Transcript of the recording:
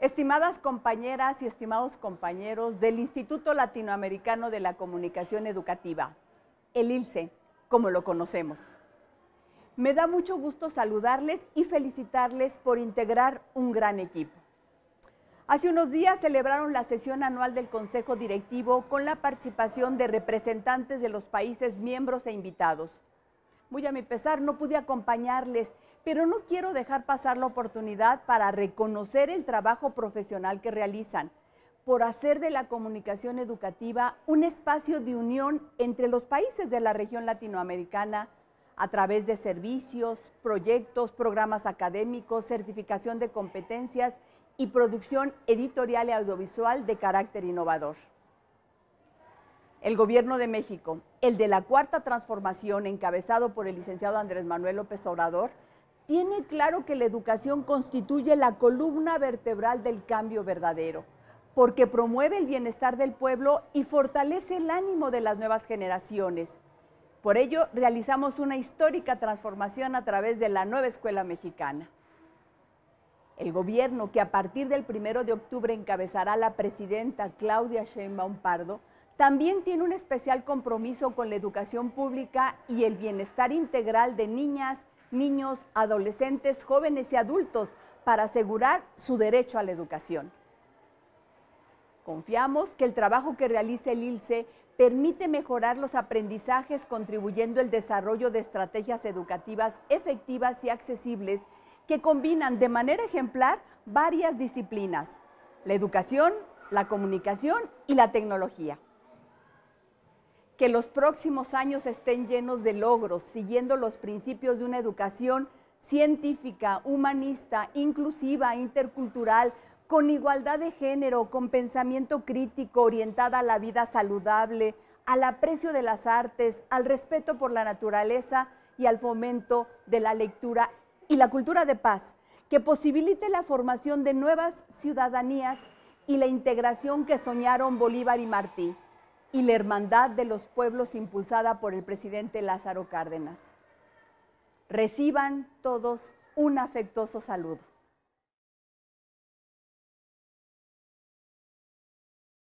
Estimadas compañeras y estimados compañeros del Instituto Latinoamericano de la Comunicación Educativa, el ILCE, como lo conocemos. Me da mucho gusto saludarles y felicitarles por integrar un gran equipo. Hace unos días celebraron la sesión anual del Consejo Directivo con la participación de representantes de los países miembros e invitados. Muy a mi pesar, no pude acompañarles, pero no quiero dejar pasar la oportunidad para reconocer el trabajo profesional que realizan por hacer de la comunicación educativa un espacio de unión entre los países de la región latinoamericana a través de servicios, proyectos, programas académicos, certificación de competencias y producción editorial y audiovisual de carácter innovador. El gobierno de México, el de la Cuarta Transformación encabezado por el licenciado Andrés Manuel López Obrador, tiene claro que la educación constituye la columna vertebral del cambio verdadero, porque promueve el bienestar del pueblo y fortalece el ánimo de las nuevas generaciones. Por ello, realizamos una histórica transformación a través de la nueva escuela mexicana. El gobierno, que a partir del 1 de octubre encabezará la presidenta Claudia Sheinbaum Pardo, también tiene un especial compromiso con la educación pública y el bienestar integral de niñas, niños, adolescentes, jóvenes y adultos para asegurar su derecho a la educación. Confiamos que el trabajo que realiza el ILCE permite mejorar los aprendizajes contribuyendo al desarrollo de estrategias educativas efectivas y accesibles que combinan de manera ejemplar varias disciplinas, la educación, la comunicación y la tecnología que los próximos años estén llenos de logros, siguiendo los principios de una educación científica, humanista, inclusiva, intercultural, con igualdad de género, con pensamiento crítico, orientada a la vida saludable, al aprecio de las artes, al respeto por la naturaleza y al fomento de la lectura y la cultura de paz, que posibilite la formación de nuevas ciudadanías y la integración que soñaron Bolívar y Martí y la Hermandad de los Pueblos impulsada por el presidente Lázaro Cárdenas. Reciban todos un afectuoso saludo.